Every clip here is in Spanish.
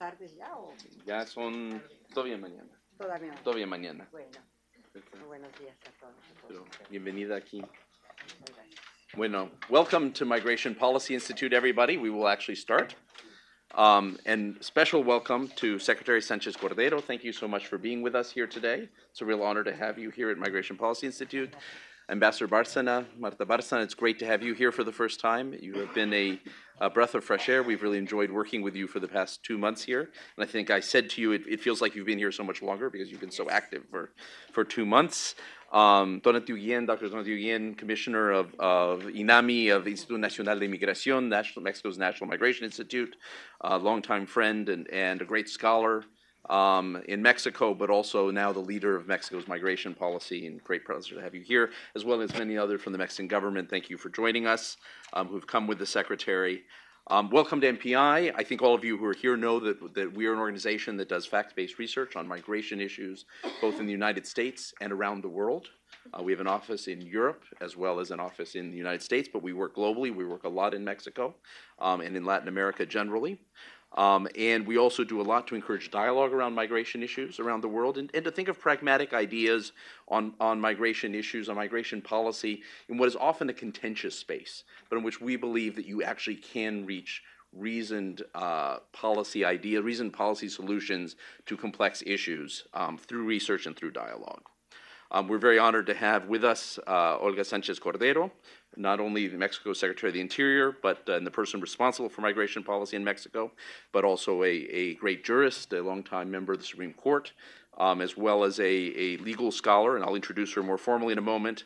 tardes ya? O? Ya son todavía mañana. Todavía, todavía mañana. Bueno, Muy buenos días a todos. Pero bienvenida aquí. Bueno, welcome to Migration Policy Institute, everybody. We will actually start. Um, and special welcome to Secretary Sanchez Cordero. Thank you so much for being with us here today. It's a real honor to have you here at Migration Policy Institute. Ambassador Barsana, Marta Barsana, it's great to have you here for the first time. You have been a, a, breath of fresh air. We've really enjoyed working with you for the past two months here. And I think I said to you, it, it feels like you've been here so much longer because you've been so active for, for two months. Um, Donat Nguyen, Dr. Donat Nguyen, Commissioner of, of INAMI, of Instituto Nacional de Migración, National, Mexico's National Migration Institute, a longtime friend and, and a great scholar um, in Mexico, but also now the leader of Mexico's migration policy. And great pleasure to have you here, as well as many other from the Mexican government. Thank you for joining us, um, who've come with the secretary. Um, welcome to MPI. I think all of you who are here know that, that we are an organization that does fact-based research on migration issues, both in the United States and around the world. Uh, we have an office in Europe as well as an office in the United States, but we work globally. We work a lot in Mexico um, and in Latin America generally. Um, and we also do a lot to encourage dialogue around migration issues around the world and, and, to think of pragmatic ideas on, on migration issues, on migration policy, in what is often a contentious space, but in which we believe that you actually can reach reasoned uh, policy ideas, reasoned policy solutions to complex issues um, through research and through dialogue. Um, we're very honored to have with us uh, Olga Sanchez Cordero, not only Mexico's Secretary of the Interior, but uh, and the person responsible for migration policy in Mexico, but also a, a great jurist, a longtime member of the Supreme Court, um, as well as a, a legal scholar, and I'll introduce her more formally in a moment.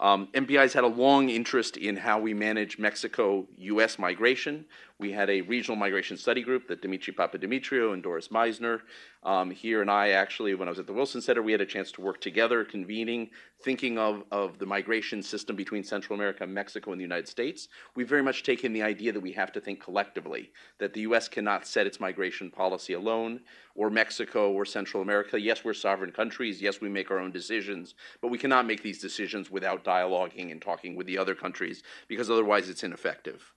Um, MPI's had a long interest in how we manage Mexico US migration. We had a regional migration study group that Dimitri Papadimitriou and Doris Meisner um, here and I actually, when I was at the Wilson Center, we had a chance to work together, convening, thinking of, of the migration system between Central America, Mexico, and the United States. We've very much taken the idea that we have to think collectively, that the U.S. cannot set its migration policy alone, or Mexico or Central America. Yes, we're sovereign countries. Yes, we make our own decisions, but we cannot make these decisions without dialoguing and talking with the other countries, because otherwise it's ineffective.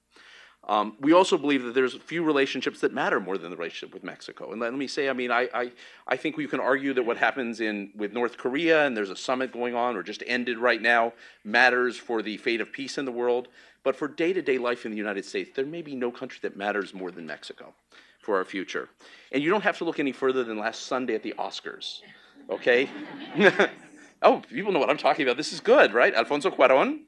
Um, we also believe that there's a few relationships that matter more than the relationship with Mexico. And let me say, I mean, I, I, I think we can argue that what happens in with North Korea and there's a summit going on or just ended right now matters for the fate of peace in the world. But for day-to-day -day life in the United States, there may be no country that matters more than Mexico for our future. And you don't have to look any further than last Sunday at the Oscars, okay? oh, people know what I'm talking about. This is good, right? Alfonso Cuaron,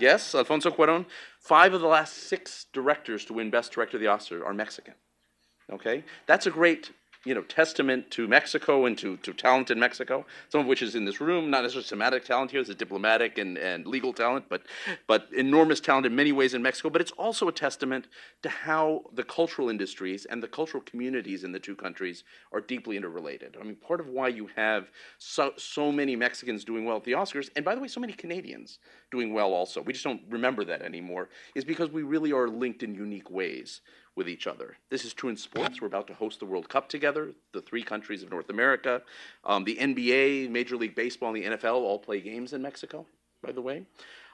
Yes, Alfonso Cuaron. Five of the last six directors to win Best Director of the Oscar are Mexican. Okay? That's a great you know, testament to Mexico and to, to talent in Mexico, some of which is in this room, not necessarily somatic talent here, it's a diplomatic and, and legal talent, but, but enormous talent in many ways in Mexico. But it's also a testament to how the cultural industries and the cultural communities in the two countries are deeply interrelated. I mean, part of why you have so, so many Mexicans doing well at the Oscars, and by the way, so many Canadians doing well also, we just don't remember that anymore, is because we really are linked in unique ways with each other. This is true in sports. We're about to host the World Cup together, the three countries of North America. Um, the NBA, Major League Baseball, and the NFL all play games in Mexico, by the way.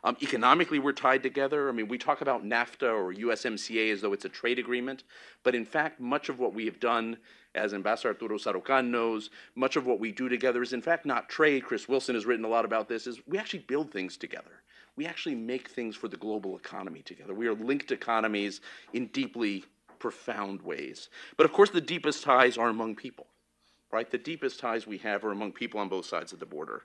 Um, economically, we're tied together. I mean, we talk about NAFTA or USMCA as though it's a trade agreement, but in fact, much of what we have done, as Ambassador Arturo Sarocan knows, much of what we do together is in fact not trade. Chris Wilson has written a lot about this. Is we actually build things together. We actually make things for the global economy together. We are linked economies in deeply profound ways. But of course, the deepest ties are among people, right? The deepest ties we have are among people on both sides of the border.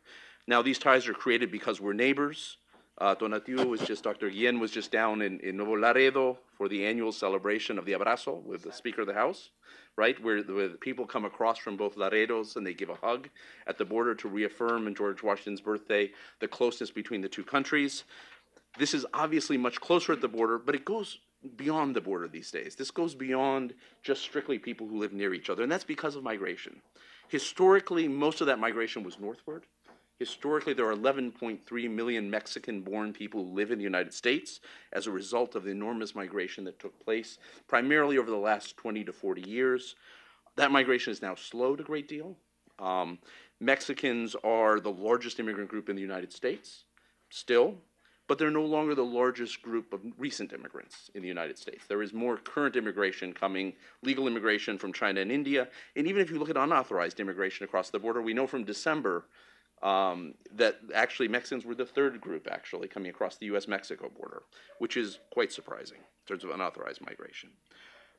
Now, these ties are created because we're neighbors. Uh, Donatio was just, Dr. Guillen was just down in, in Nuevo Laredo for the annual celebration of the Abrazo with the Speaker of the House, right? Where, where the people come across from both Laredos and they give a hug at the border to reaffirm in George Washington's birthday the closeness between the two countries. This is obviously much closer at the border, but it goes beyond the border these days. This goes beyond just strictly people who live near each other, and that's because of migration. Historically, most of that migration was northward. Historically, there are 11.3 million Mexican born people who live in the United States as a result of the enormous migration that took place primarily over the last 20 to 40 years. That migration has now slowed a great deal. Um, Mexicans are the largest immigrant group in the United States, still, but they're no longer the largest group of recent immigrants in the United States. There is more current immigration coming, legal immigration from China and India, and even if you look at unauthorized immigration across the border, we know from December um, that actually Mexicans were the third group actually coming across the US Mexico border, which is quite surprising in terms of unauthorized migration.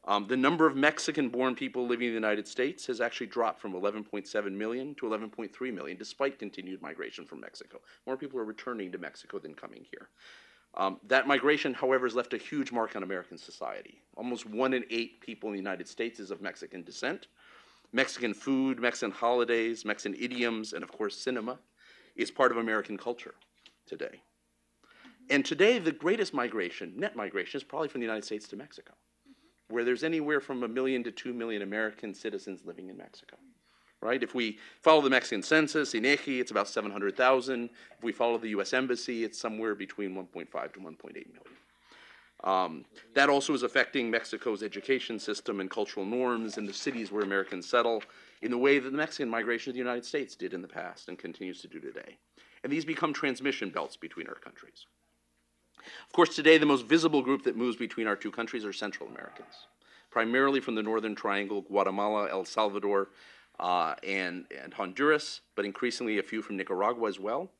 Um, the number of Mexican born people living in the United States has actually dropped from 11.7 million to 11.3 million, despite continued migration from Mexico. More people are returning to Mexico than coming here. Um, that migration, however, has left a huge mark on American society. Almost one in eight people in the United States is of Mexican descent. Mexican food, Mexican holidays, Mexican idioms, and of course, cinema is part of American culture today. And today, the greatest migration, net migration, is probably from the United States to Mexico where there's anywhere from a million to two million American citizens living in Mexico. Right? If we follow the Mexican census, INEGI, it's about 700,000. If we follow the U.S. Embassy, it's somewhere between 1.5 to 1.8 million. Um, that also is affecting Mexico's education system and cultural norms in the cities where Americans settle in the way that the Mexican migration to the United States did in the past and continues to do today. And these become transmission belts between our countries. Of course, today the most visible group that moves between our two countries are Central Americans, primarily from the Northern Triangle, Guatemala, El Salvador, uh, and, and Honduras, but increasingly a few from Nicaragua as well.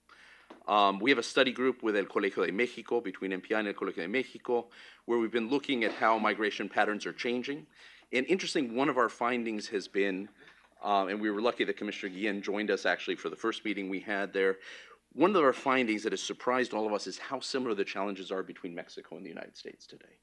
Um, we have a study group with El Colegio de Mexico, between MPI and El Colegio de Mexico, where we've been looking at how migration patterns are changing. And interesting, one of our findings has been, um, and we were lucky that Commissioner Guillen joined us actually for the first meeting we had there, one of our findings that has surprised all of us is how similar the challenges are between Mexico and the United States today.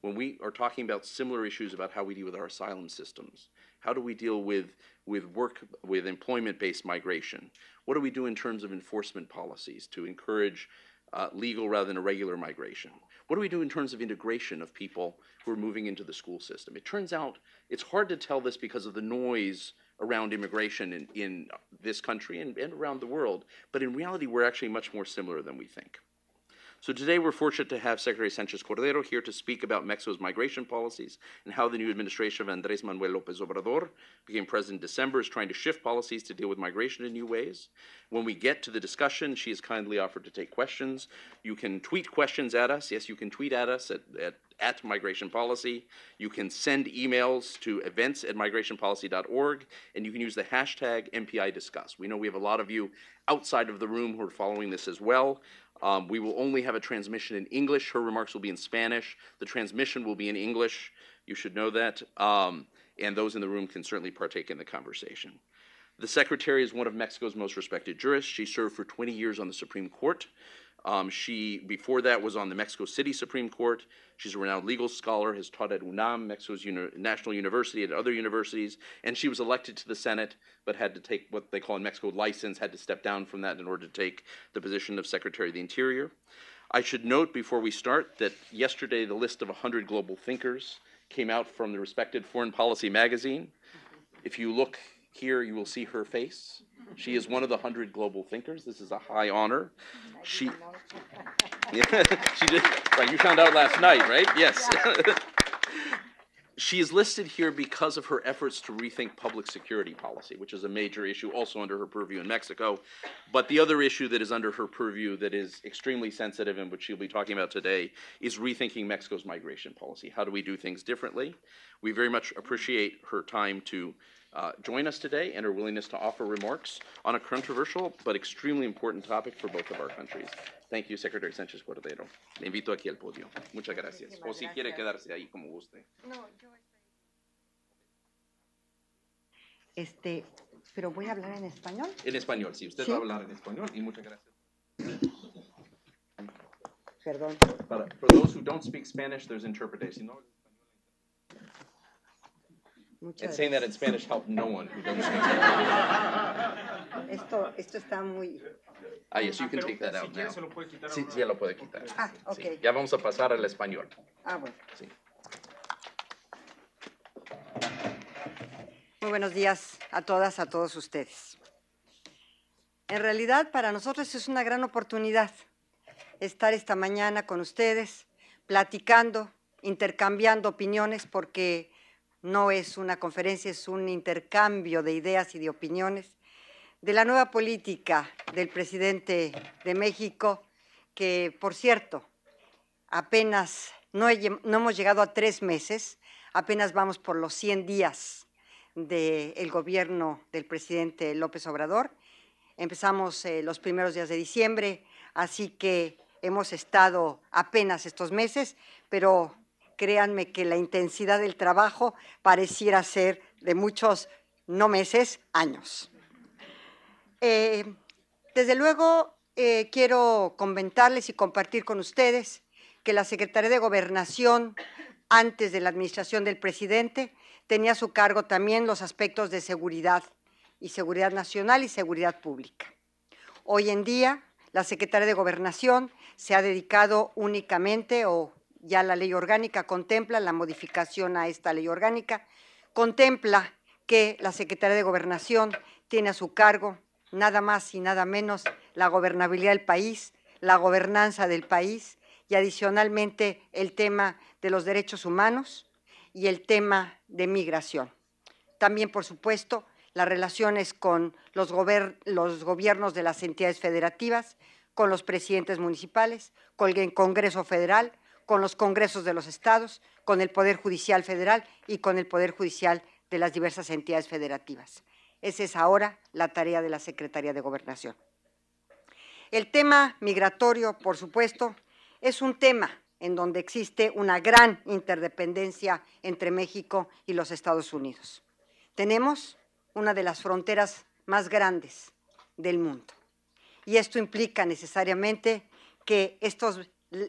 When we are talking about similar issues about how we deal with our asylum systems, how do we deal with, with work, with employment-based migration? What do we do in terms of enforcement policies to encourage uh, legal rather than irregular migration? What do we do in terms of integration of people who are moving into the school system? It turns out it's hard to tell this because of the noise around immigration in, in this country and, and around the world. But in reality, we're actually much more similar than we think. So today we're fortunate to have Secretary Sanchez Cordero here to speak about Mexico's migration policies and how the new administration of Andrés Manuel López Obrador became president in December is trying to shift policies to deal with migration in new ways. When we get to the discussion, she has kindly offered to take questions. You can tweet questions at us. Yes, you can tweet at us at, at at migration policy. You can send emails to events at migrationpolicy.org, and you can use the hashtag MPI discuss. We know we have a lot of you outside of the room who are following this as well. Um, we will only have a transmission in English. Her remarks will be in Spanish. The transmission will be in English. You should know that. Um, and those in the room can certainly partake in the conversation. The secretary is one of Mexico's most respected jurists. She served for 20 years on the Supreme Court. Um, she, before that, was on the Mexico City Supreme Court. She's a renowned legal scholar, has taught at UNAM, Mexico's uni- national university, at other universities, and she was elected to the Senate, but had to take what they call in Mexico license, had to step down from that in order to take the position of Secretary of the Interior. I should note before we start that yesterday the list of 100 global thinkers came out from the respected Foreign Policy magazine. If you look here, you will see her face. She is one of the hundred global thinkers. This is a high honor. She, she did, right, you found out last night, right? Yes. she is listed here because of her efforts to rethink public security policy, which is a major issue also under her purview in Mexico. But the other issue that is under her purview that is extremely sensitive and which she'll be talking about today is rethinking Mexico's migration policy. How do we do things differently? We very much appreciate her time to uh, join us today and her willingness to offer remarks on a controversial but extremely important topic for both of our countries. Thank you, Secretary Sánchez Cordero. Le invito aquí al podio. Muchas gracias. O si quiere quedarse ahí como guste. Este, pero voy a hablar en español. En español, sí. Usted ¿Sí? va a hablar en español y muchas gracias. Perdón. But for those who don't speak Spanish, there's interpretation. Muchas saying that in Spanish help no one who doesn't Esto, esto está muy... Ah, yes, you can take that out now. Sí, ya lo puede quitar. Ah, okay. Ya vamos a pasar al español. Ah, bueno. Sí. Muy buenos días a todas, a todos ustedes. En realidad, para nosotros es una gran oportunidad estar esta mañana con ustedes, platicando, intercambiando opiniones, porque no es una conferencia, es un intercambio de ideas y de opiniones de la nueva política del presidente de México, que por cierto, apenas no, hemos llegado a tres meses, apenas vamos por los 100 días del gobierno del presidente López Obrador. Empezamos eh, los primeros días de diciembre, así que hemos estado apenas estos meses, pero créanme que la intensidad del trabajo pareciera ser de muchos, no meses, años. Eh, desde luego, eh, quiero comentarles y compartir con ustedes que la Secretaría de Gobernación, antes de la administración del presidente, tenía a su cargo también los aspectos de seguridad y seguridad nacional y seguridad pública. Hoy en día, la Secretaría de Gobernación se ha dedicado únicamente o ya la ley orgánica contempla, la modificación a esta ley orgánica contempla que la Secretaría de Gobernación tiene a su cargo nada más y nada menos la gobernabilidad del país, la gobernanza del país y adicionalmente el tema de los derechos humanos y el tema de migración. También, por supuesto, las relaciones con los, los gobiernos de las entidades federativas, con los presidentes municipales, con el Congreso Federal, con los congresos de los estados, con el Poder Judicial Federal y con el Poder Judicial de las diversas entidades federativas. Esa es ahora la tarea de la Secretaría de Gobernación. El tema migratorio, por supuesto, es un tema en donde existe una gran interdependencia entre México y los Estados Unidos. Tenemos una de las fronteras más grandes del mundo. Y esto implica necesariamente que estos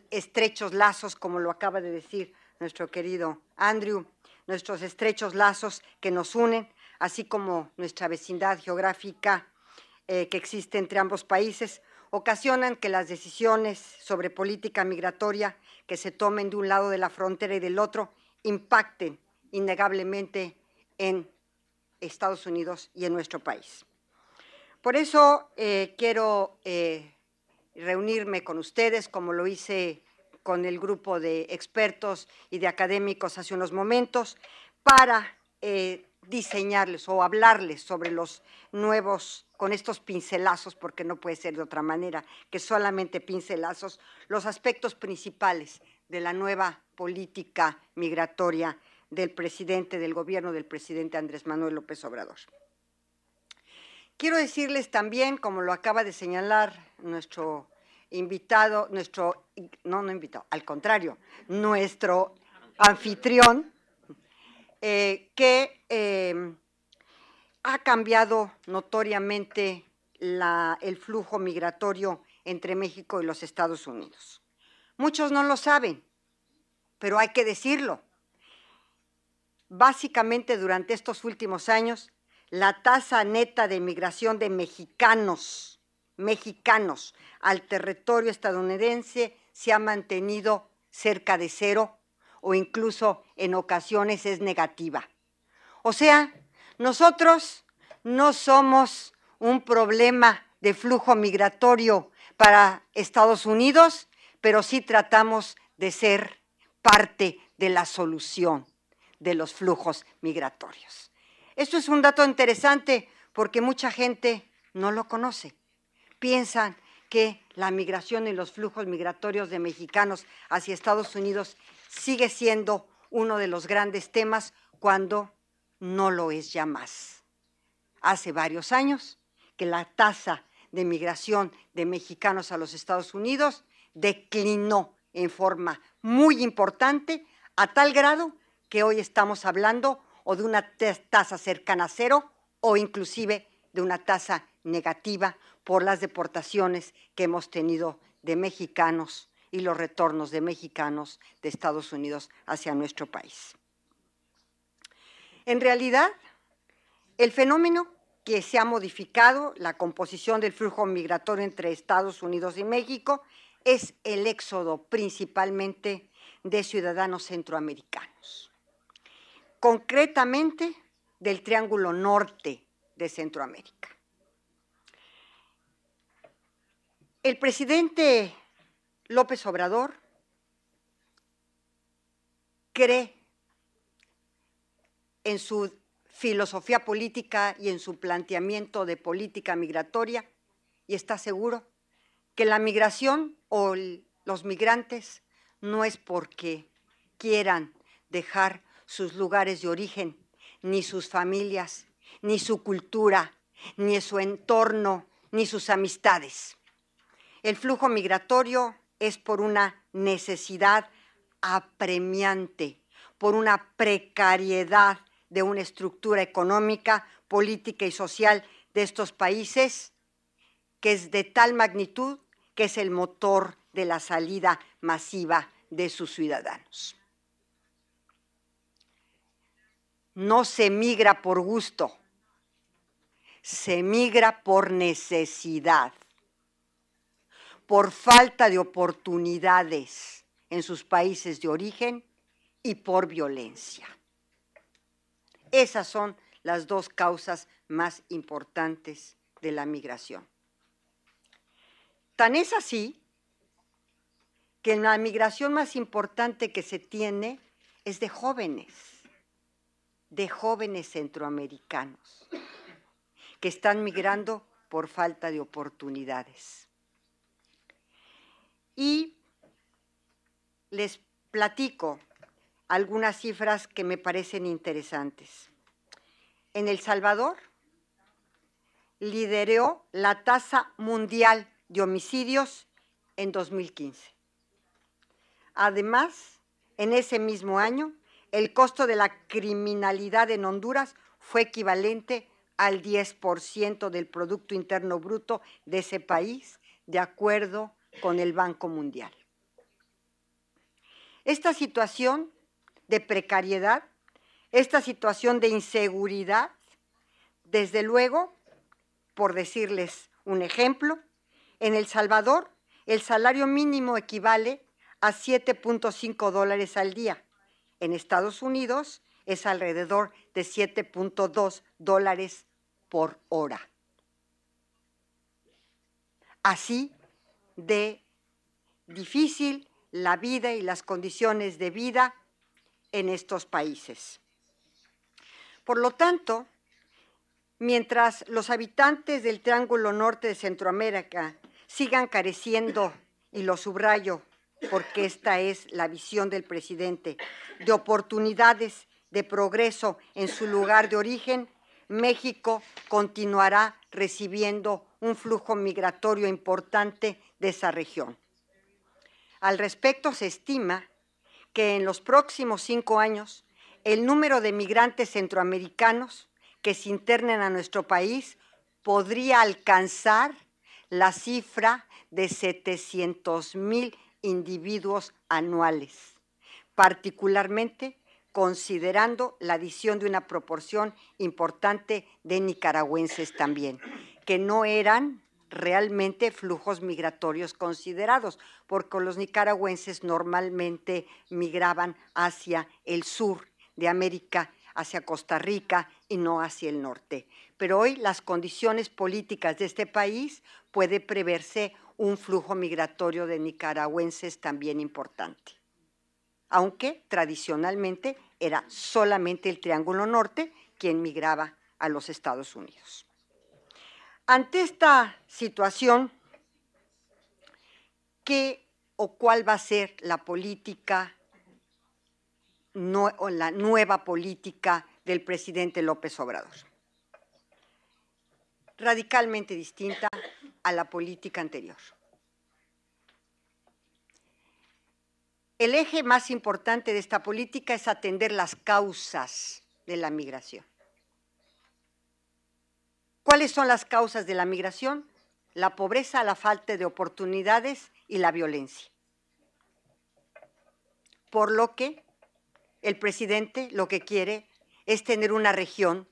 estrechos lazos, como lo acaba de decir nuestro querido Andrew, nuestros estrechos lazos que nos unen, así como nuestra vecindad geográfica eh, que existe entre ambos países, ocasionan que las decisiones sobre política migratoria que se tomen de un lado de la frontera y del otro impacten innegablemente en Estados Unidos y en nuestro país. Por eso eh, quiero eh, reunirme con ustedes, como lo hice con el grupo de expertos y de académicos hace unos momentos, para eh, diseñarles o hablarles sobre los nuevos, con estos pincelazos, porque no puede ser de otra manera que solamente pincelazos, los aspectos principales de la nueva política migratoria del presidente, del gobierno del presidente Andrés Manuel López Obrador. Quiero decirles también, como lo acaba de señalar nuestro invitado, nuestro, no, no invitado, al contrario, nuestro anfitrión, eh, que eh, ha cambiado notoriamente el flujo migratorio entre México y los Estados Unidos. Muchos no lo saben, pero hay que decirlo. Básicamente durante estos últimos años la tasa neta de migración de mexicanos, mexicanos al territorio estadounidense se ha mantenido cerca de cero o incluso en ocasiones es negativa. O sea, nosotros no somos un problema de flujo migratorio para Estados Unidos, pero sí tratamos de ser parte de la solución de los flujos migratorios. Esto es un dato interesante porque mucha gente no lo conoce. Piensan que la migración y los flujos migratorios de mexicanos hacia Estados Unidos sigue siendo uno de los grandes temas cuando no lo es ya más. Hace varios años que la tasa de migración de mexicanos a los Estados Unidos declinó en forma muy importante a tal grado que hoy estamos hablando o de una tasa cercana a cero o inclusive de una tasa negativa por las deportaciones que hemos tenido de mexicanos y los retornos de mexicanos de Estados Unidos hacia nuestro país. En realidad, el fenómeno que se ha modificado la composición del flujo migratorio entre Estados Unidos y México es el éxodo principalmente de ciudadanos centroamericanos concretamente del Triángulo Norte de Centroamérica. El presidente López Obrador cree en su filosofía política y en su planteamiento de política migratoria y está seguro que la migración o los migrantes no es porque quieran dejar sus lugares de origen, ni sus familias, ni su cultura, ni su entorno, ni sus amistades. El flujo migratorio es por una necesidad apremiante, por una precariedad de una estructura económica, política y social de estos países que es de tal magnitud que es el motor de la salida masiva de sus ciudadanos. no se migra por gusto, se migra por necesidad, por falta de oportunidades en sus países de origen y por violencia. Esas son las dos causas más importantes de la migración. Tan es así que la migración más importante que se tiene es de jóvenes de jóvenes centroamericanos que están migrando por falta de oportunidades. Y les platico algunas cifras que me parecen interesantes. En El Salvador lideró la tasa mundial de homicidios en 2015. Además, en ese mismo año el costo de la criminalidad en Honduras fue equivalente al 10% del Producto Interno Bruto de ese país, de acuerdo con el Banco Mundial. Esta situación de precariedad, esta situación de inseguridad, desde luego, por decirles un ejemplo, en El Salvador el salario mínimo equivale a 7.5 dólares al día en Estados Unidos es alrededor de 7.2 dólares por hora. Así de difícil la vida y las condiciones de vida en estos países. Por lo tanto, mientras los habitantes del Triángulo Norte de Centroamérica sigan careciendo, y lo subrayo, porque esta es la visión del presidente, de oportunidades de progreso en su lugar de origen, México continuará recibiendo un flujo migratorio importante de esa región. Al respecto, se estima que en los próximos cinco años el número de migrantes centroamericanos que se internen a nuestro país podría alcanzar la cifra de 700 mil individuos anuales, particularmente considerando la adición de una proporción importante de nicaragüenses también, que no eran realmente flujos migratorios considerados, porque los nicaragüenses normalmente migraban hacia el sur de América, hacia Costa Rica y no hacia el norte. Pero hoy las condiciones políticas de este país puede preverse un flujo migratorio de nicaragüenses también importante, aunque tradicionalmente era solamente el Triángulo Norte quien migraba a los Estados Unidos. Ante esta situación, ¿qué o cuál va a ser la política o la nueva política del presidente López Obrador? Radicalmente distinta a la política anterior. El eje más importante de esta política es atender las causas de la migración. ¿Cuáles son las causas de la migración? La pobreza, la falta de oportunidades y la violencia. Por lo que el presidente lo que quiere es tener una región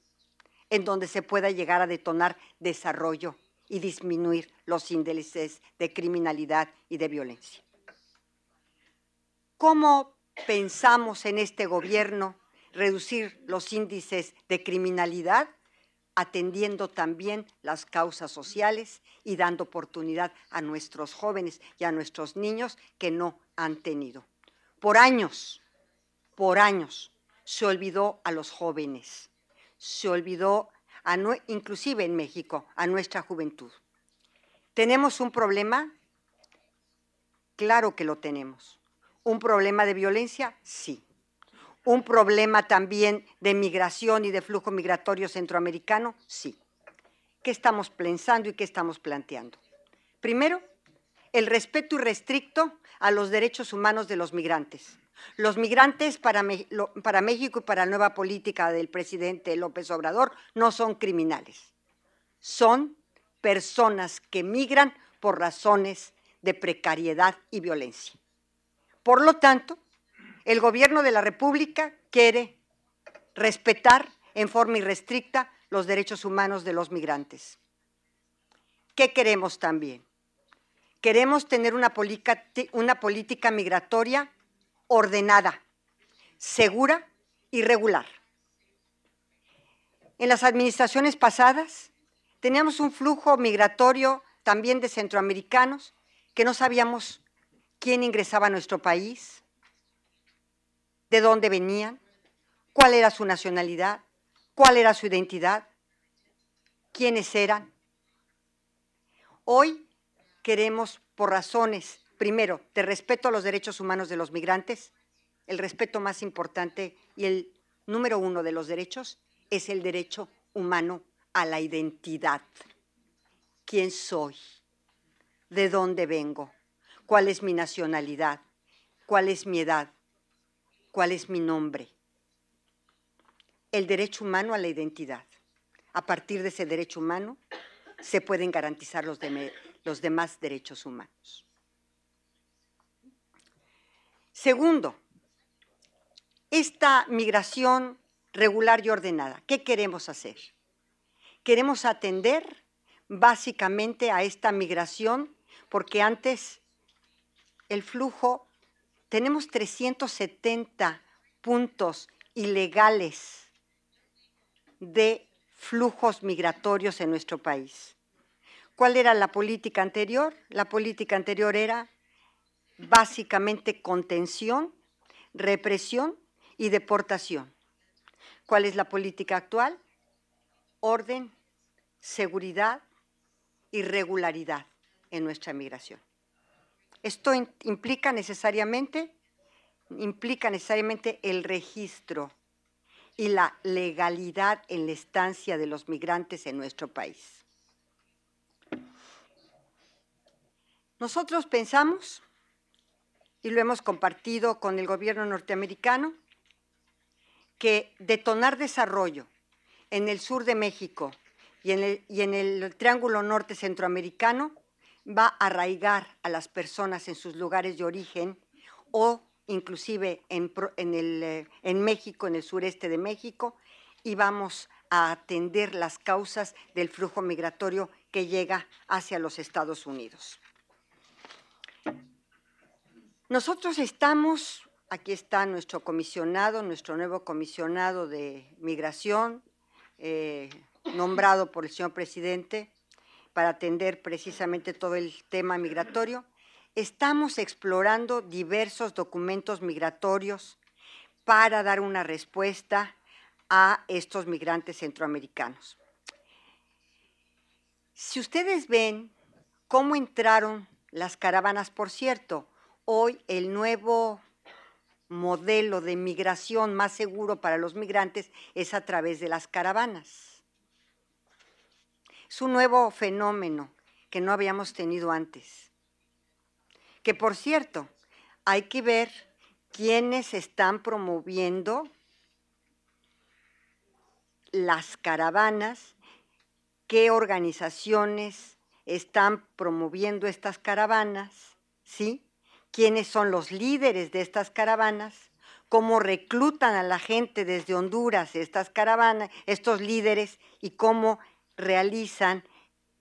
en donde se pueda llegar a detonar desarrollo y disminuir los índices de criminalidad y de violencia. ¿Cómo pensamos en este gobierno reducir los índices de criminalidad? atendiendo también las causas sociales y dando oportunidad a nuestros jóvenes y a nuestros niños que no han tenido. Por años, por años, se olvidó a los jóvenes, se olvidó inclusive en México, a nuestra juventud. ¿Tenemos un problema? Claro que lo tenemos. ¿Un problema de violencia? Sí. ¿Un problema también de migración y de flujo migratorio centroamericano? Sí. ¿Qué estamos pensando y qué estamos planteando? Primero, el respeto irrestricto a los derechos humanos de los migrantes los migrantes para, México y para la nueva política del presidente López Obrador no son criminales, son personas que migran por razones de precariedad y violencia. Por lo tanto, el gobierno de la República quiere respetar en forma irrestricta los derechos humanos de los migrantes. ¿Qué queremos también? Queremos tener una política migratoria ordenada, segura y regular. En las administraciones pasadas teníamos un flujo migratorio también de centroamericanos que no sabíamos quién ingresaba a nuestro país, de dónde venían, cuál era su nacionalidad, cuál era su identidad, quiénes eran. Hoy queremos, por razones primero, de respeto a los derechos humanos de los migrantes, el respeto más importante y el número uno de los derechos es el derecho humano a la identidad. ¿Quién soy? ¿De dónde vengo? ¿Cuál es mi nacionalidad? ¿Cuál es mi edad? ¿Cuál es mi nombre? El derecho humano a la identidad. A partir de ese derecho humano se pueden garantizar los, los demás derechos humanos. Segundo, esta migración regular y ordenada, ¿qué queremos hacer? Queremos atender básicamente a esta migración porque antes el flujo, tenemos 370 puntos ilegales de flujos migratorios en nuestro país. ¿Cuál era la política anterior? La política anterior era básicamente contención, represión y deportación. ¿Cuál es la política actual? Orden, seguridad y regularidad en nuestra migración. Esto implica necesariamente implica necesariamente el registro y la legalidad en la estancia de los migrantes en nuestro país. Nosotros pensamos y lo hemos compartido con el gobierno norteamericano, que detonar desarrollo en el sur de México y en el, Triángulo Norte Centroamericano va a arraigar a las personas en sus lugares de origen o inclusive en, eh, en México, en el sureste de México, y vamos a atender las causas del flujo migratorio que llega hacia los Estados Unidos. Nosotros estamos, aquí está nuestro comisionado, nuestro nuevo comisionado de migración, eh, nombrado por el señor presidente para atender precisamente todo el tema migratorio. Estamos explorando diversos documentos migratorios para dar una respuesta a estos migrantes centroamericanos. Si ustedes ven cómo entraron las caravanas, por cierto, Hoy el nuevo modelo de migración más seguro para los migrantes es a través de las caravanas. Es un nuevo fenómeno que no habíamos tenido antes. Que por cierto, hay que ver quiénes están promoviendo las caravanas, qué organizaciones están promoviendo estas caravanas, ¿sí? quiénes son los líderes de estas caravanas, cómo reclutan a la gente desde Honduras estas caravanas, estos líderes y cómo realizan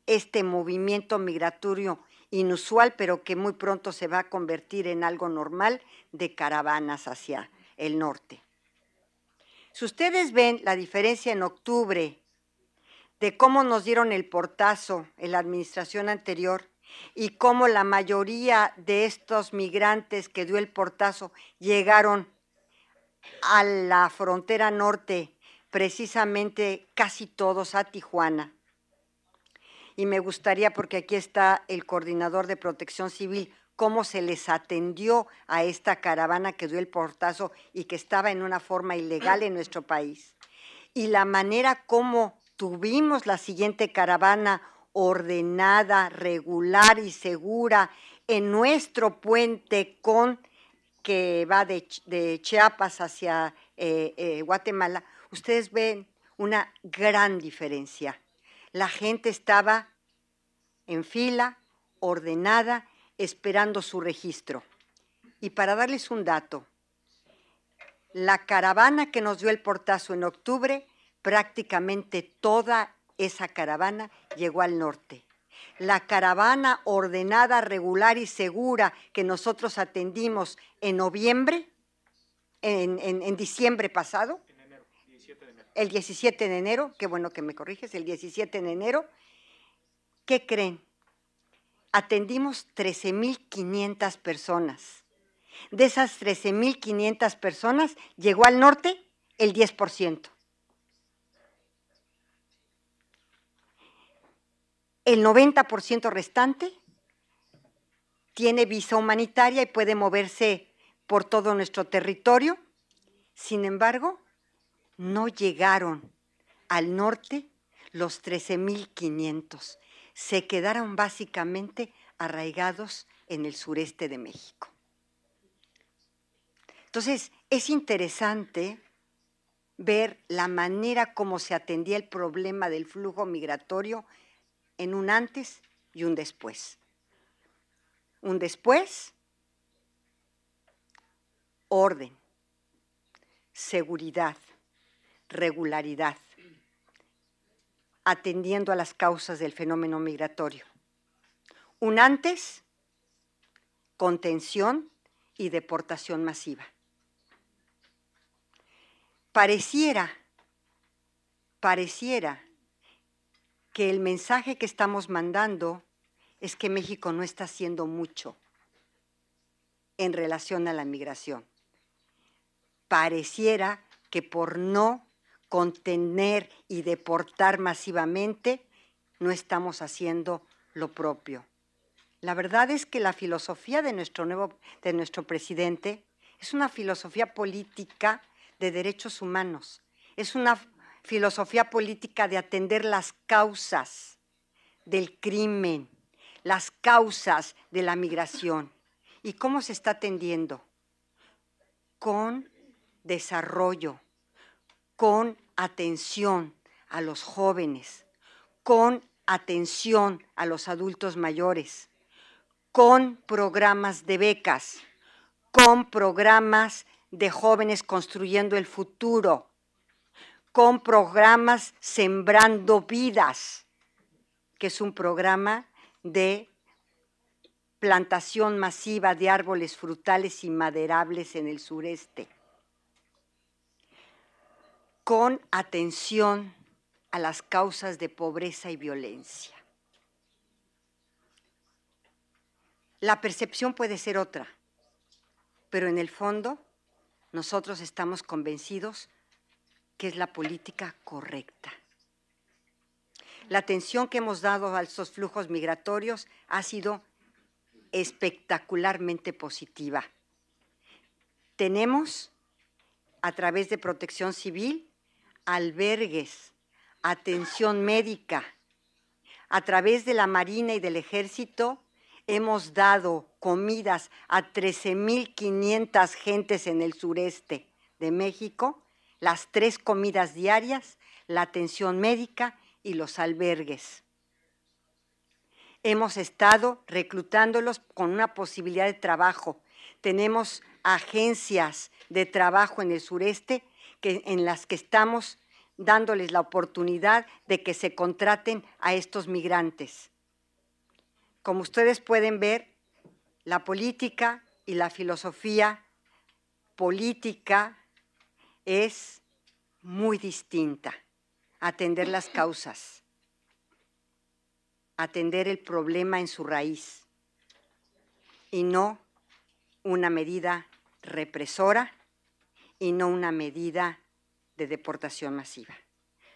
este movimiento migratorio inusual, pero que muy pronto se va a convertir en algo normal de caravanas hacia el norte. Si ustedes ven la diferencia en octubre de cómo nos dieron el portazo en la administración anterior, y cómo la mayoría de estos migrantes que dio el portazo llegaron a la frontera norte, precisamente casi todos a Tijuana. Y me gustaría, porque aquí está el coordinador de protección civil, cómo se les atendió a esta caravana que dio el portazo y que estaba en una forma ilegal en nuestro país. Y la manera como tuvimos la siguiente caravana ordenada, regular y segura en nuestro puente con que va de, Chiapas hacia eh, eh, Guatemala, ustedes ven una gran diferencia. La gente estaba en fila, ordenada, esperando su registro. Y para darles un dato, la caravana que nos dio el portazo en octubre, prácticamente toda esa caravana llegó al norte. La caravana ordenada, regular y segura que nosotros atendimos en noviembre, en, en, diciembre pasado, 17 de enero. el 17 de enero, qué bueno que me corriges, el 17 de enero, ¿qué creen? Atendimos 13.500 personas. De esas 13.500 personas llegó al norte el 10%. El 90% restante tiene visa humanitaria y puede moverse por todo nuestro territorio. Sin embargo, no llegaron al norte los 13.500. Se quedaron básicamente arraigados en el sureste de México. Entonces, es interesante ver la manera como se atendía el problema del flujo migratorio en un antes y un después. Un después, orden, seguridad, regularidad, atendiendo a las causas del fenómeno migratorio. Un antes, contención y deportación masiva. Pareciera, pareciera que el mensaje que estamos mandando es que México no está haciendo mucho en relación a la migración. Pareciera que por no contener y deportar masivamente, no estamos haciendo lo propio. La verdad es que la filosofía de nuestro, nuevo, de nuestro presidente es una filosofía política de derechos humanos, es una filosofía política de atender las causas del crimen, las causas de la migración. ¿Y cómo se está atendiendo? Con desarrollo, con atención a los jóvenes, con atención a los adultos mayores, con programas de becas, con programas de jóvenes construyendo el futuro, con programas Sembrando Vidas, que es un programa de plantación masiva de árboles frutales y maderables en el sureste, con atención a las causas de pobreza y violencia. La percepción puede ser otra, pero en el fondo nosotros estamos convencidos que es la política correcta. La atención que hemos dado a esos flujos migratorios ha sido espectacularmente positiva. Tenemos, a través de protección civil, albergues, atención médica. A través de la Marina y del Ejército hemos dado comidas a 13.500 gentes en el sureste de México las tres comidas diarias, la atención médica y los albergues. Hemos estado reclutándolos con una posibilidad de trabajo. Tenemos agencias de trabajo en el sureste en las que estamos dándoles la oportunidad de que se contraten a estos migrantes. Como ustedes pueden ver, la política y la filosofía política es muy distinta. Atender las causas, atender el problema en su raíz y no una medida represora y no una medida de deportación masiva.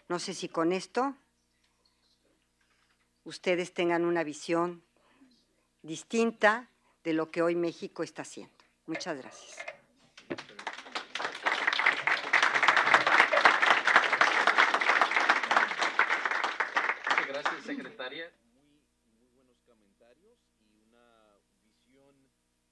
No sé si con esto ustedes tengan una visión distinta de lo que hoy México está haciendo. Muchas gracias. secretaria. Muy, muy buenos comentarios y una visión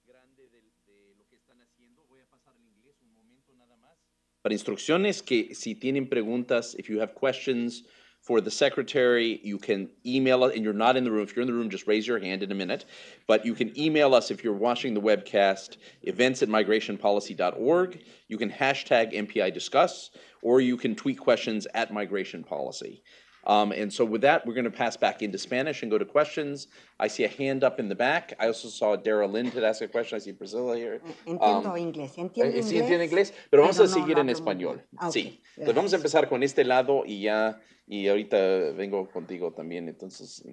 grande de, de lo que están haciendo. Voy a pasar al inglés un momento nada más. Para instrucciones que si tienen preguntas, if you have questions for the secretary, you can email us, and you're not in the room. If you're in the room, just raise your hand in a minute. But you can email us if you're watching the webcast, events at migrationpolicy.org. You can hashtag MPI discuss, or you can tweet questions at migration policy. Um, and so with that, we're going to pass back into Spanish and go to questions. I see a hand up in the back. I also saw Dara Lynn to ask a question. I see Priscilla here. Entiendo um, inglés. ¿Entiende eh, inglés? Sí, Entiendo ingles si entiende ingles pero vamos pero a seguir no, en español. Ah, okay. Sí. Entonces right. vamos a empezar con este lado y ya, y ahorita vengo contigo también. Entonces,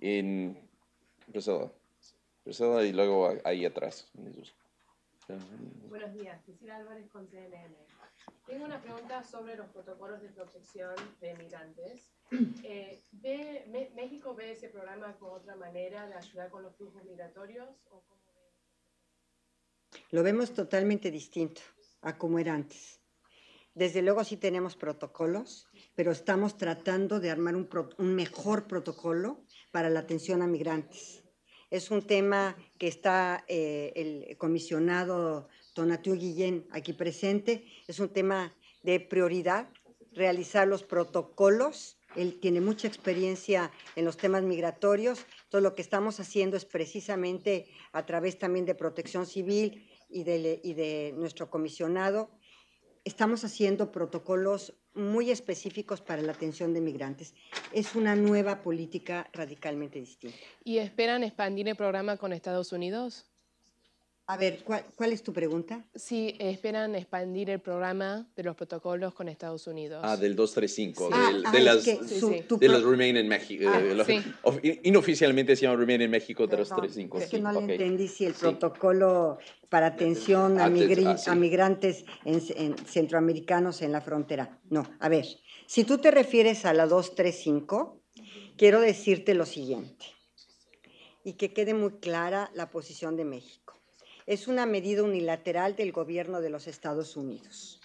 en Priscilla. Priscilla y luego ahí atrás. Buenos días, Priscila Álvarez con CNN. Tengo una pregunta sobre los protocolos de protección de migrantes. Eh, ¿México ve ese programa con otra manera de ayudar con los flujos migratorios? Lo vemos totalmente distinto a como era antes. Desde luego sí tenemos protocolos, pero estamos tratando de armar un, mejor protocolo para la atención a migrantes. Es un tema que está eh, el comisionado Tonatiu Guillén aquí presente. Es un tema de prioridad, realizar los protocolos él tiene mucha experiencia en los temas migratorios. Todo lo que estamos haciendo es precisamente a través también de protección civil y y de nuestro comisionado, estamos haciendo protocolos muy específicos para la atención de migrantes. Es una nueva política radicalmente distinta. ¿Y esperan expandir el programa con Estados Unidos? A ver, ¿cuál, es tu pregunta? Sí, esperan expandir el programa de los protocolos con Estados Unidos. Ah, del 235, eh, ah, de, las, de, Remain in México. Inoficialmente se llama Remain in México 235. Es que no le entendí si el protocolo para atención a, ah, migrantes centroamericanos en la frontera. No, a ver, si tú te refieres a la 235, quiero decirte lo siguiente y que quede muy clara la posición de México es una medida unilateral del gobierno de los Estados Unidos.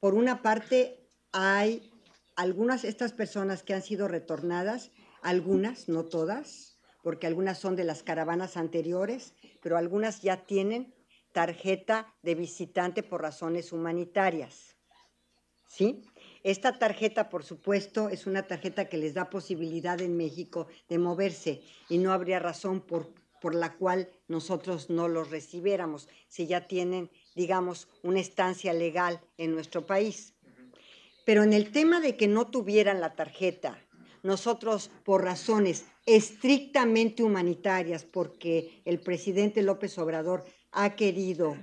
Por una parte, hay algunas de estas personas que han sido retornadas, algunas, no todas, porque algunas son de las caravanas anteriores, pero algunas ya tienen tarjeta de visitante por razones humanitarias. ¿Sí? Esta tarjeta, por supuesto, es una tarjeta que les da posibilidad en México de moverse y no habría razón por por la cual nosotros no los recibiéramos, si ya tienen, digamos, una estancia legal en nuestro país. Pero en el tema de que no tuvieran la tarjeta, nosotros por razones estrictamente humanitarias, porque el presidente López Obrador ha querido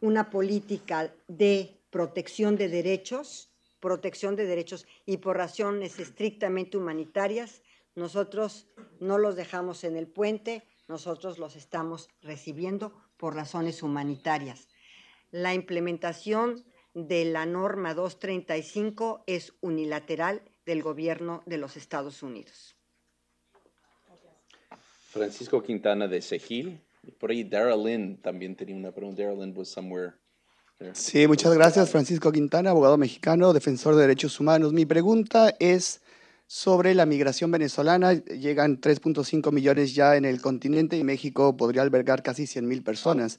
una política de protección de derechos, protección de derechos y por razones estrictamente humanitarias, nosotros no los dejamos en el puente nosotros los estamos recibiendo por razones humanitarias. La implementación de la norma 235 es unilateral del gobierno de los Estados Unidos. Francisco Quintana de Sejil. Por ahí Daryl Lynn también tenía una pregunta. Daryl Lynn was somewhere. Sí, muchas gracias, Francisco Quintana, abogado mexicano, defensor de derechos humanos. Mi pregunta es sobre la migración venezolana. Llegan 3.5 millones ya en el continente y México podría albergar casi 100.000 personas.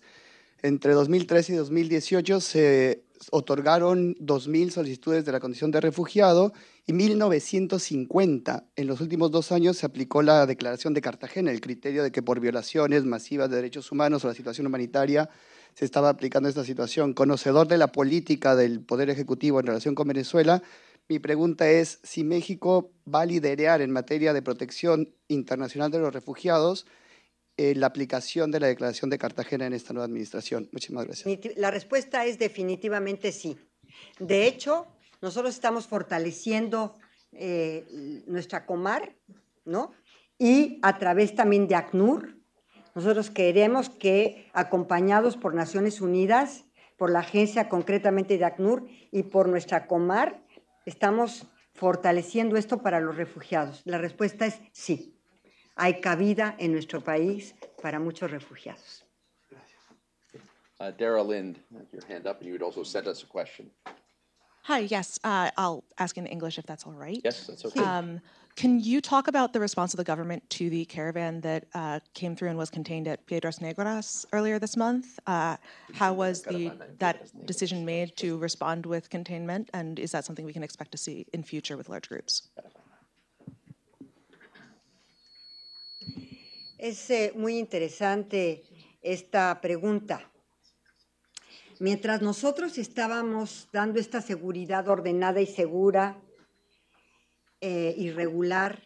Entre 2013 y 2018 se otorgaron 2.000 solicitudes de la condición de refugiado y 1.950. En los últimos dos años se aplicó la Declaración de Cartagena, el criterio de que por violaciones masivas de derechos humanos o la situación humanitaria se estaba aplicando esta situación. Conocedor de la política del Poder Ejecutivo en relación con Venezuela, mi pregunta es si México va a liderar en materia de protección internacional de los refugiados eh, la aplicación de la Declaración de Cartagena en esta nueva administración. Muchísimas gracias. La respuesta es definitivamente sí. De hecho, nosotros estamos fortaleciendo eh, nuestra comar, ¿no? Y a través también de ACNUR, nosotros queremos que, acompañados por Naciones Unidas, por la agencia concretamente de ACNUR y por nuestra comar, estamos fortaleciendo esto para los refugiados? La respuesta es sí. Hay cabida en nuestro país para muchos refugiados. Uh, Dara Lind, your hand up, and you would also send us a question. Hi, yes, uh, I'll ask in English if that's all right. Yes, that's okay. Um, Can you talk about the response of the government to the caravan that uh, came through and was contained at Piedras Negras earlier this month? Uh, how was the that decision made to respond with containment, and is that something we can expect to see in future with large groups? Es eh, muy interesante esta pregunta. Mientras nosotros estábamos dando esta seguridad ordenada y segura Eh, irregular.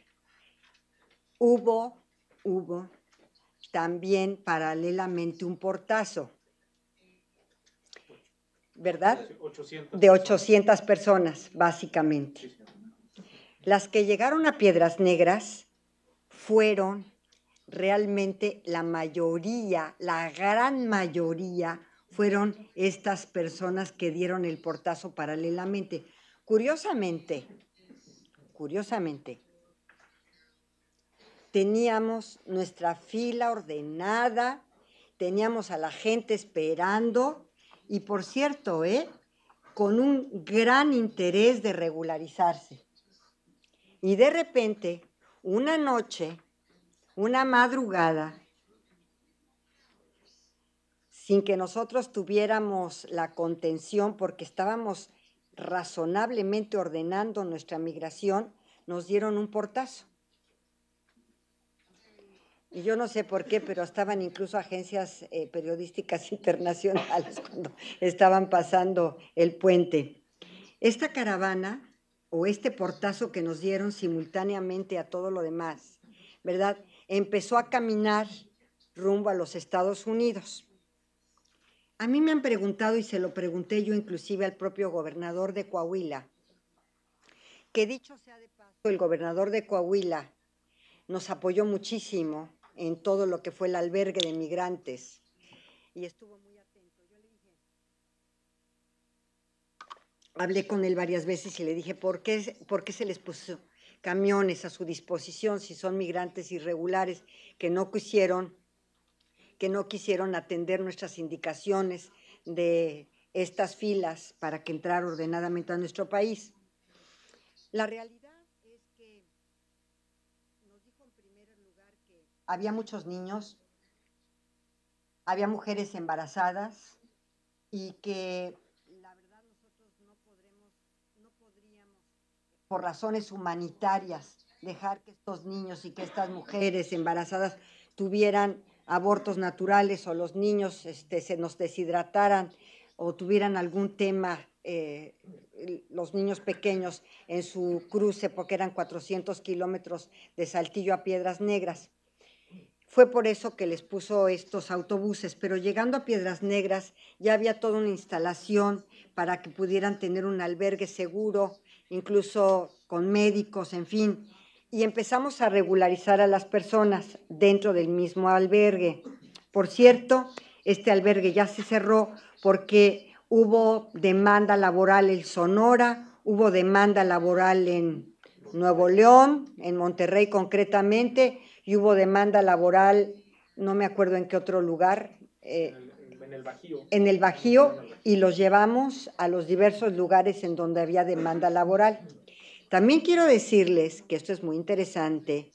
Hubo, hubo también paralelamente un portazo, ¿verdad? De 800 personas, básicamente. Las que llegaron a Piedras Negras fueron realmente la mayoría, la gran mayoría, fueron estas personas que dieron el portazo paralelamente. Curiosamente, Curiosamente, teníamos nuestra fila ordenada, teníamos a la gente esperando y por cierto, ¿eh? con un gran interés de regularizarse. Y de repente, una noche, una madrugada, sin que nosotros tuviéramos la contención porque estábamos razonablemente ordenando nuestra migración, nos dieron un portazo. Y yo no sé por qué, pero estaban incluso agencias eh, periodísticas internacionales cuando estaban pasando el puente. Esta caravana o este portazo que nos dieron simultáneamente a todo lo demás, ¿verdad? Empezó a caminar rumbo a los Estados Unidos. A mí me han preguntado y se lo pregunté yo inclusive al propio gobernador de Coahuila, que dicho sea de paso, el gobernador de Coahuila nos apoyó muchísimo en todo lo que fue el albergue de migrantes y estuvo muy atento. Yo le dije, hablé con él varias veces y le dije, ¿por qué, ¿por qué se les puso camiones a su disposición si son migrantes irregulares que no quisieron que no quisieron atender nuestras indicaciones de estas filas para que entraran ordenadamente a nuestro país. La realidad es que nos dijo en primer lugar que había muchos niños, había mujeres embarazadas y que la verdad nosotros no podremos, no podríamos, por razones humanitarias, dejar que estos niños y que estas mujeres embarazadas tuvieran abortos naturales o los niños este, se nos deshidrataran o tuvieran algún tema eh, los niños pequeños en su cruce, porque eran 400 kilómetros de Saltillo a Piedras Negras. Fue por eso que les puso estos autobuses, pero llegando a Piedras Negras ya había toda una instalación para que pudieran tener un albergue seguro, incluso con médicos, en fin, y empezamos a regularizar a las personas dentro del mismo albergue. Por cierto, este albergue ya se cerró porque hubo demanda laboral en Sonora, hubo demanda laboral en Nuevo León, en Monterrey concretamente, y hubo demanda laboral, no me acuerdo en qué otro lugar. Eh, en el Bajío. En el Bajío, y los llevamos a los diversos lugares en donde había demanda laboral. También quiero decirles que esto es muy interesante,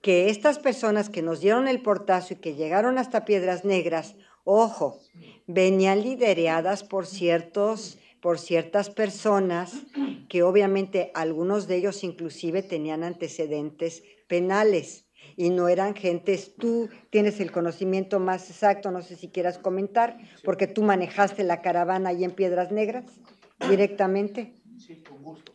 que estas personas que nos dieron el portazo y que llegaron hasta Piedras Negras, ojo, venían lidereadas por ciertos por ciertas personas que obviamente algunos de ellos inclusive tenían antecedentes penales y no eran gentes, tú tienes el conocimiento más exacto, no sé si quieras comentar, porque tú manejaste la caravana ahí en Piedras Negras directamente. Sí, con gusto.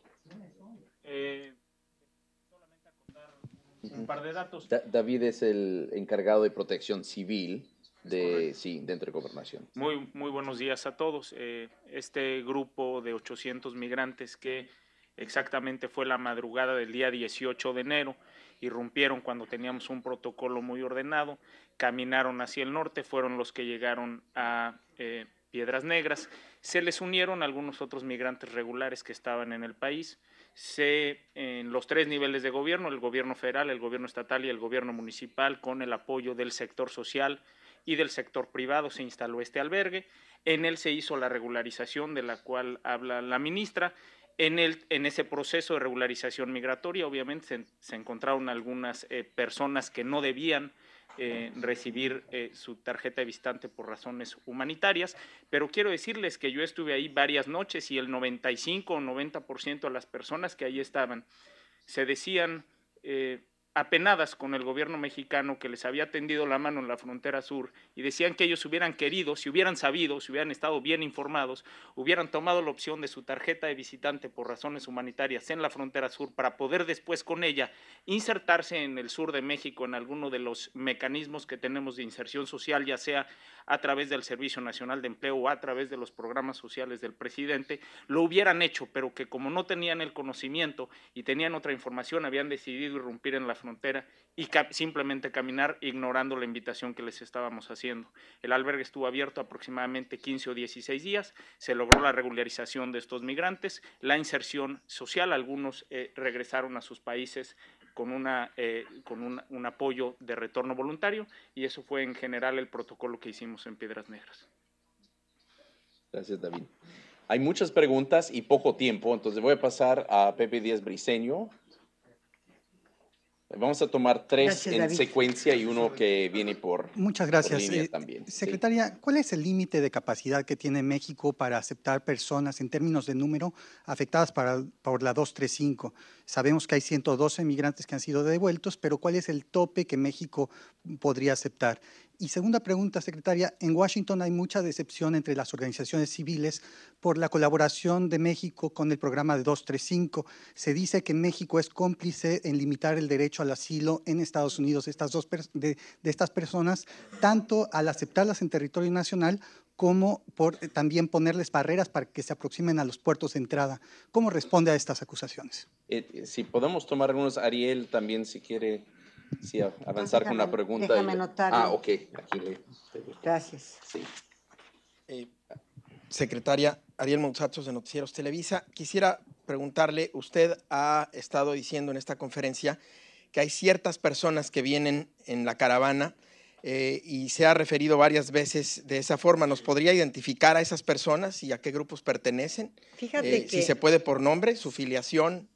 par de datos. David es el encargado de protección civil de, sí, dentro de gobernación. Muy, muy buenos días a todos. Eh, este grupo de 800 migrantes que exactamente fue la madrugada del día 18 de enero, irrumpieron cuando teníamos un protocolo muy ordenado, caminaron hacia el norte, fueron los que llegaron a eh, Piedras Negras, se les unieron algunos otros migrantes regulares que estaban en el país se, en los tres niveles de gobierno, el gobierno federal, el gobierno estatal y el gobierno municipal, con el apoyo del sector social y del sector privado, se instaló este albergue. En él se hizo la regularización de la cual habla la ministra. En, el, en ese proceso de regularización migratoria, obviamente, se, encontraron algunas eh, personas que no debían eh, recibir eh, su tarjeta de visitante por razones humanitarias, pero quiero decirles que yo estuve ahí varias noches y el 95 o 90% de las personas que ahí estaban se decían eh, apenadas con el gobierno mexicano que les había tendido la mano en la frontera sur y decían que ellos hubieran querido, si hubieran sabido, si hubieran estado bien informados, hubieran tomado la opción de su tarjeta de visitante por razones humanitarias en la frontera sur para poder después con ella insertarse en el sur de México en alguno de los mecanismos que tenemos de inserción social, ya sea a través del Servicio Nacional de Empleo o a través de los programas sociales del presidente, lo hubieran hecho, pero que como no tenían el conocimiento y tenían otra información, habían decidido irrumpir en la frontera y simplemente caminar ignorando la invitación que les estábamos haciendo. El albergue estuvo abierto aproximadamente 15 o 16 días, se logró la regularización de estos migrantes, la inserción social, algunos eh, regresaron a sus países con, una, eh, con un, un apoyo de retorno voluntario y eso fue en general el protocolo que hicimos en Piedras Negras. Gracias, David. Hay muchas preguntas y poco tiempo, entonces voy a pasar a Pepe Díaz Briceño, Vamos a tomar tres en secuencia y uno que viene por. Muchas gracias. Eh, también. Secretaria, ¿cuál es el límite de capacidad que tiene México para aceptar personas en términos de número afectadas por la 235? Sabemos que hay 112 migrantes que han sido devueltos, pero ¿cuál es el tope que México podría aceptar? Y segunda pregunta, secretaria, en Washington hay mucha decepción entre las organizaciones civiles por la colaboración de México con el programa de 235. Se dice que México es cómplice en limitar el derecho al asilo en Estados Unidos estas de, estas personas, tanto al aceptarlas en territorio nacional como por eh, también ponerles barreras para que se aproximen a los puertos de entrada. ¿Cómo responde a estas acusaciones? Eh, si podemos tomar algunos, Ariel también si quiere sí, avanzar con la pregunta. Déjame y, Ah, ok, aquí le. Gracias. Eh, secretaria Ariel Montsatsos de Noticieros Televisa, quisiera preguntarle, usted ha estado diciendo en esta conferencia que hay ciertas personas que vienen en la caravana eh, y se ha referido varias veces de esa forma. ¿Nos podría identificar a esas personas y a qué grupos pertenecen? Fíjate eh, que... Si se puede por nombre, su filiación,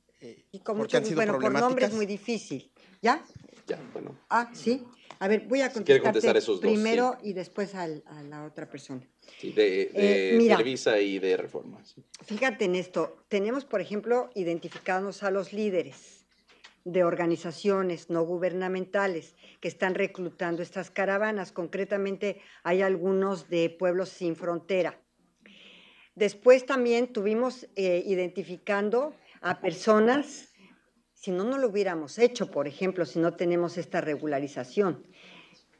y porque han sido bueno, Por nombre es muy difícil. ¿Ya? Ya, bueno. Ah, sí. A ver, voy a contestar. primero y después a la otra persona. Sí, de, eh, visa y de reformas. Fíjate en esto. Tenemos, por ejemplo, identificados a los líderes de organizaciones no gubernamentales que están reclutando estas caravanas. Concretamente, hay algunos de Pueblos Sin Frontera. Después también tuvimos eh, identificando a personas si no, no lo hubiéramos hecho, por ejemplo, si no tenemos esta regularización.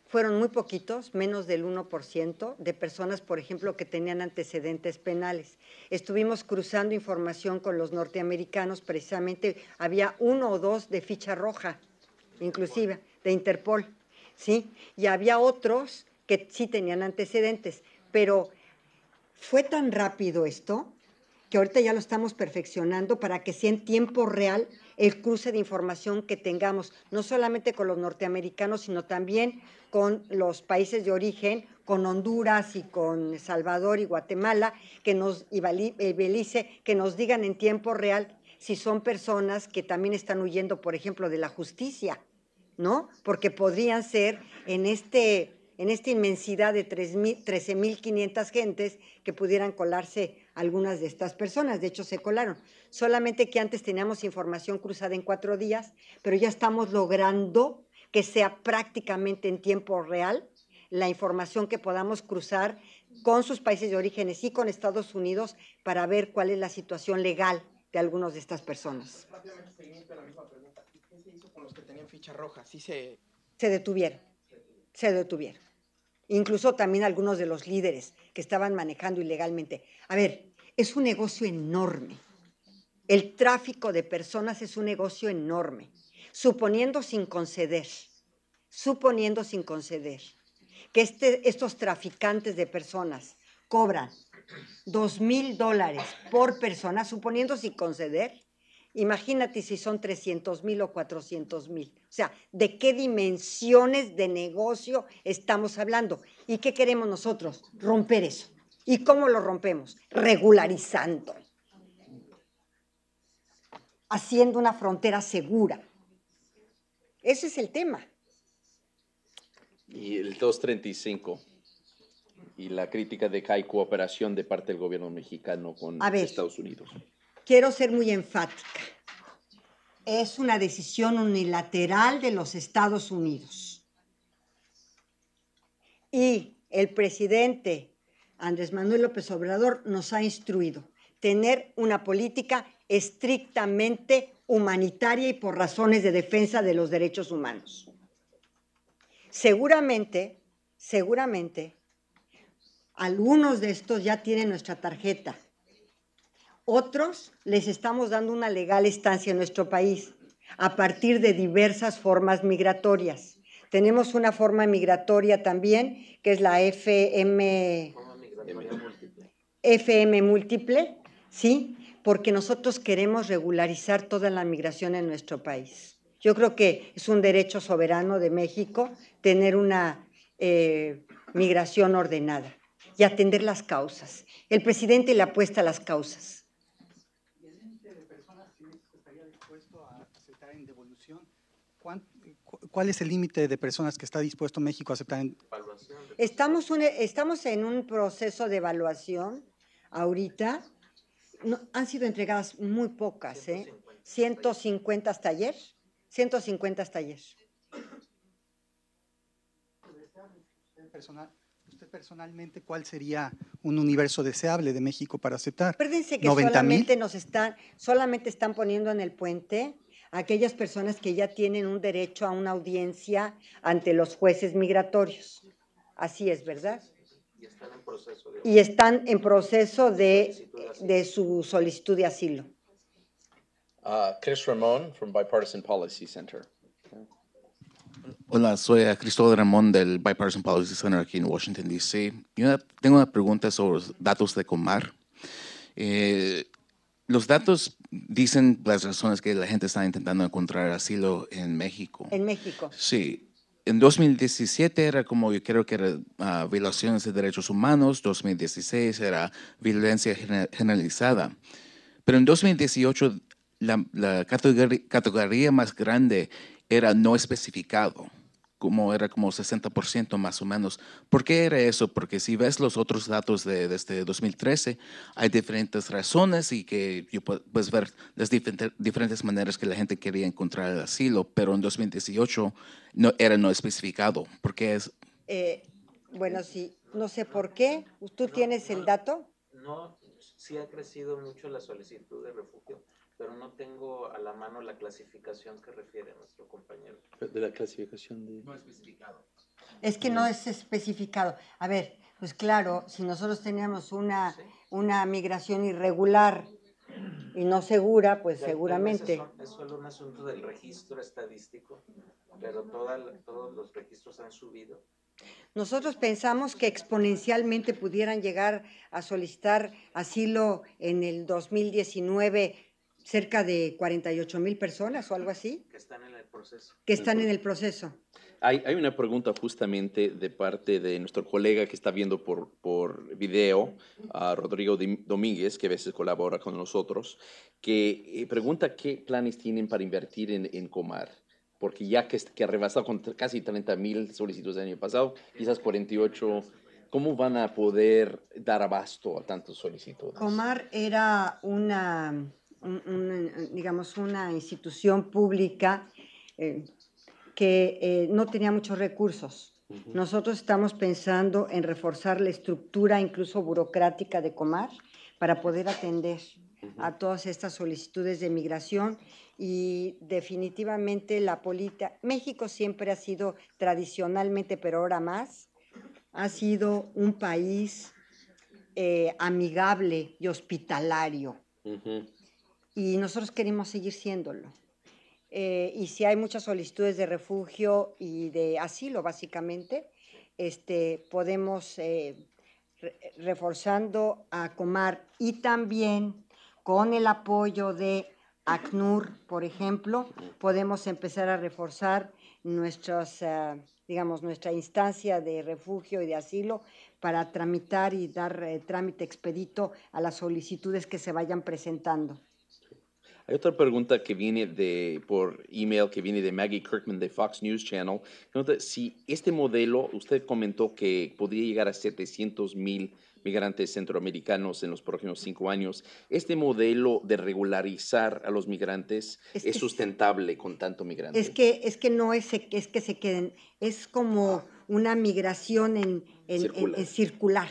Fueron muy poquitos, menos del 1%, de personas, por ejemplo, que tenían antecedentes penales. Estuvimos cruzando información con los norteamericanos, precisamente había uno o dos de ficha roja, inclusive, de Interpol, ¿sí? Y había otros que sí tenían antecedentes, pero fue tan rápido esto que ahorita ya lo estamos perfeccionando para que sea en tiempo real el cruce de información que tengamos, no solamente con los norteamericanos, sino también con los países de origen, con Honduras y con Salvador y Guatemala, que nos, y Belice, que nos digan en tiempo real si son personas que también están huyendo, por ejemplo, de la justicia, ¿no? Porque podrían ser en este en esta inmensidad de 13.500 gentes que pudieran colarse algunas de estas personas, de hecho se colaron. Solamente que antes teníamos información cruzada en cuatro días, pero ya estamos logrando que sea prácticamente en tiempo real la información que podamos cruzar con sus países de orígenes y con Estados Unidos para ver cuál es la situación legal de algunas de estas personas. la misma pregunta. ¿Qué se hizo con los que tenían ficha roja? se detuvieron. Se detuvieron incluso también algunos de los líderes que estaban manejando ilegalmente. A ver, es un negocio enorme. El tráfico de personas es un negocio enorme, suponiendo sin conceder, suponiendo sin conceder que este, estos traficantes de personas cobran dos mil dólares por persona, suponiendo sin conceder, Imagínate si son 300 mil o 400 mil. O sea, ¿de qué dimensiones de negocio estamos hablando? ¿Y qué queremos nosotros? Romper eso. ¿Y cómo lo rompemos? Regularizando. Haciendo una frontera segura. Ese es el tema. Y el 235 y la crítica de que hay cooperación de parte del gobierno mexicano con Estados Unidos quiero ser muy enfática. Es una decisión unilateral de los Estados Unidos. Y el presidente Andrés Manuel López Obrador nos ha instruido tener una política estrictamente humanitaria y por razones de defensa de los derechos humanos. Seguramente, seguramente, algunos de estos ya tienen nuestra tarjeta otros les estamos dando una legal estancia en nuestro país a partir de diversas formas migratorias. Tenemos una forma migratoria también, que es la FM, FM múltiple, ¿sí? Porque nosotros queremos regularizar toda la migración en nuestro país. Yo creo que es un derecho soberano de México tener una eh, migración ordenada y atender las causas. El presidente le apuesta a las causas. ¿Cuál es el límite de personas que está dispuesto México a aceptar? Estamos, en un proceso de evaluación ahorita. han sido entregadas muy pocas, ¿eh? 150 hasta ayer. 150 hasta ¿Usted personalmente cuál sería un universo deseable de México para aceptar? Acuérdense que solamente, nos están, solamente están poniendo en el puente aquellas personas que ya tienen un derecho a una audiencia ante los jueces migratorios. Así es, ¿verdad? Y están en proceso de, su solicitud de asilo. Ah, Chris Ramón, from Bipartisan Policy Center. Hola, soy Cristóbal Ramón del Bipartisan Policy Center aquí en Washington, D.C. Yo tengo una pregunta sobre los datos de Comar. Eh, los datos dicen las razones que la gente está intentando encontrar asilo en México. En México. Sí. En 2017 era como, yo creo que era ah, violaciones de derechos humanos, 2016 era violencia generalizada. Pero en 2018 la, categoría más grande era no especificado como era como 60% más o menos. ¿Por qué era eso? Porque si ves los otros datos de, desde 2013, este hay diferentes razones y que yo puedes ver las diferentes, maneras que la gente quería encontrar el asilo, pero en 2018 no era no especificado. ¿Por qué es? Eh, bueno, sí, no sé por qué. ¿Tú tienes el dato? No, sí ha crecido mucho la solicitud de refugio pero no tengo a la mano la clasificación que refiere nuestro compañero. De la clasificación de... No especificado. Es que no es especificado. A ver, pues claro, si nosotros teníamos una, una migración irregular y no segura, pues seguramente. es solo un asunto del registro estadístico, pero todos los registros han subido. Nosotros pensamos que exponencialmente pudieran llegar a solicitar asilo en el 2019 cerca de 48 mil personas o algo así. Que están en el proceso. Que están en el proceso. Hay, una pregunta justamente de parte de nuestro colega que está viendo por, por video, a Rodrigo Domínguez, que a veces colabora con nosotros, que eh, pregunta qué planes tienen para invertir en, Comar porque ya que, que ha rebasado con casi 30 mil solicitudes el año pasado, quizás 48, ¿cómo van a poder dar abasto a tantas solicitudes? Comar era una eh, digamos, una institución pública eh, que eh, no tenía muchos recursos. Nosotros estamos pensando en reforzar la estructura incluso burocrática de Comar para poder atender a todas estas solicitudes de migración y definitivamente la política, México siempre ha sido tradicionalmente, pero ahora más, ha sido un país amigable y hospitalario y nosotros queremos seguir siéndolo. Eh, y si hay muchas solicitudes de refugio y de asilo, básicamente, este, podemos, eh, reforzando a Comar y también con el apoyo de ACNUR, por ejemplo, podemos empezar a reforzar nuestras, eh, digamos, nuestra instancia de refugio y de asilo para tramitar y dar trámite expedito a las solicitudes que se vayan presentando. Hay otra pregunta que viene de, por email que viene de Maggie Kirkman de Fox News Channel. si este modelo, usted comentó que podría llegar a 700 mil migrantes centroamericanos en los próximos cinco años. ¿Este modelo de regularizar a los migrantes es, sustentable con tanto migrante? Es que, es que no es, es que se queden, es como una migración en, circular.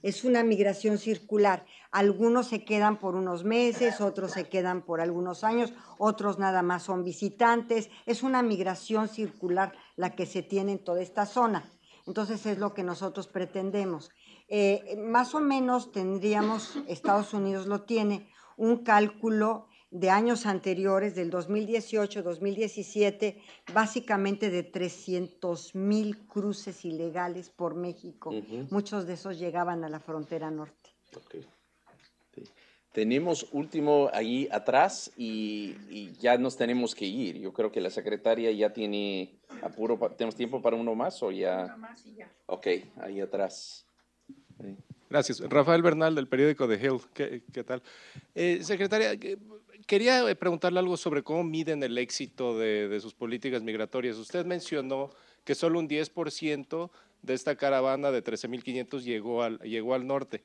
Es una migración circular. Algunos se quedan por unos meses, otros se quedan por algunos años, otros nada más son visitantes. Es una migración circular la que se tiene en toda esta zona. Entonces es lo que nosotros pretendemos. Eh, más o menos tendríamos, Estados Unidos lo tiene, un cálculo de años anteriores, del 2018-2017, básicamente de 300 mil cruces ilegales por México. Muchos de esos llegaban a la frontera norte. Tenemos último ahí atrás y, ya nos tenemos que ir. Yo creo que la secretaria ya tiene apuro. ¿Tenemos tiempo para uno más o ya? Uno más y ya. Ok, ahí atrás. Gracias. Rafael Bernal del periódico The Hill. ¿Qué, tal? Eh, secretaria, quería eh, preguntarle algo sobre cómo miden el éxito de, sus políticas migratorias. Usted mencionó que solo un 10% de esta caravana de 13.500 llegó al, llegó al norte.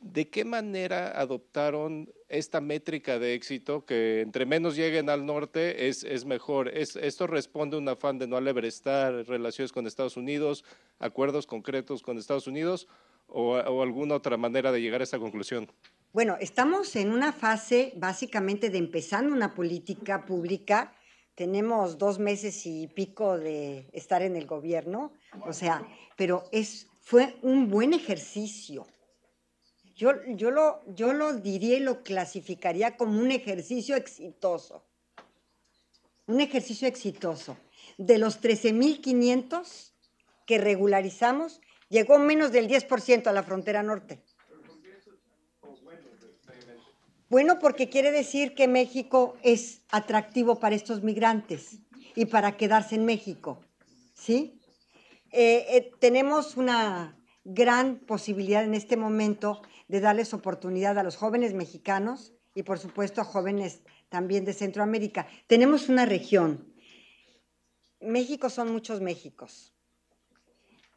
¿De qué manera adoptaron esta métrica de éxito que entre menos lleguen al norte es, mejor? Es, ¿Esto responde a un afán de no alebrestar relaciones con Estados Unidos, acuerdos concretos con Estados Unidos o, o alguna otra manera de llegar a esa conclusión? Bueno, estamos en una fase básicamente de empezando una política pública. Tenemos dos meses y pico de estar en el gobierno, o sea, pero es, fue un buen ejercicio. Yo, yo, lo, yo lo diría y lo clasificaría como un ejercicio exitoso. Un ejercicio exitoso. De los 13.500 que regularizamos, llegó menos del 10% a la frontera norte. Bueno, porque quiere decir que México es atractivo para estos migrantes y para quedarse en México, ¿sí? Eh, eh, tenemos una gran posibilidad en este momento de darles oportunidad a los jóvenes mexicanos y por supuesto a jóvenes también de Centroamérica. Tenemos una región. México son muchos Méxicos.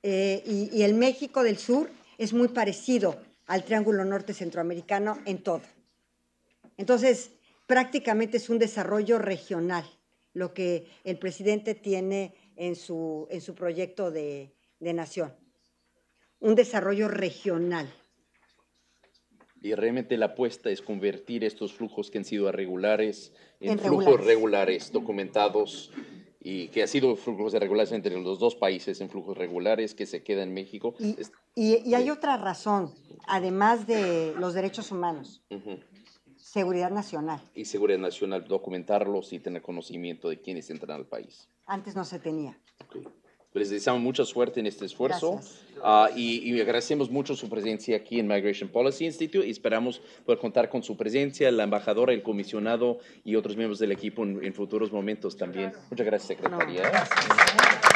Eh, y el México del Sur es muy parecido al Triángulo Norte Centroamericano en todo. Entonces, prácticamente es un desarrollo regional lo que el presidente tiene en su, en su proyecto de, nación. Un desarrollo regional. Y realmente la apuesta es convertir estos flujos que han sido irregulares en, flujos regulares. documentados, y que ha sido flujos irregulares entre los dos países, en flujos regulares que se queda en México. Y, hay otra razón, además de los derechos humanos. Seguridad Nacional. Y Seguridad Nacional, documentarlos y tener conocimiento de quienes entran al país. Antes no se tenía. Okay. Pues les deseamos mucha suerte en este esfuerzo ah, y, y, agradecemos mucho su presencia aquí en Migration Policy Institute y esperamos poder contar con su presencia, la embajadora, el comisionado y otros miembros del equipo en, futuros momentos también. Muchas gracias, secretaria. gracias.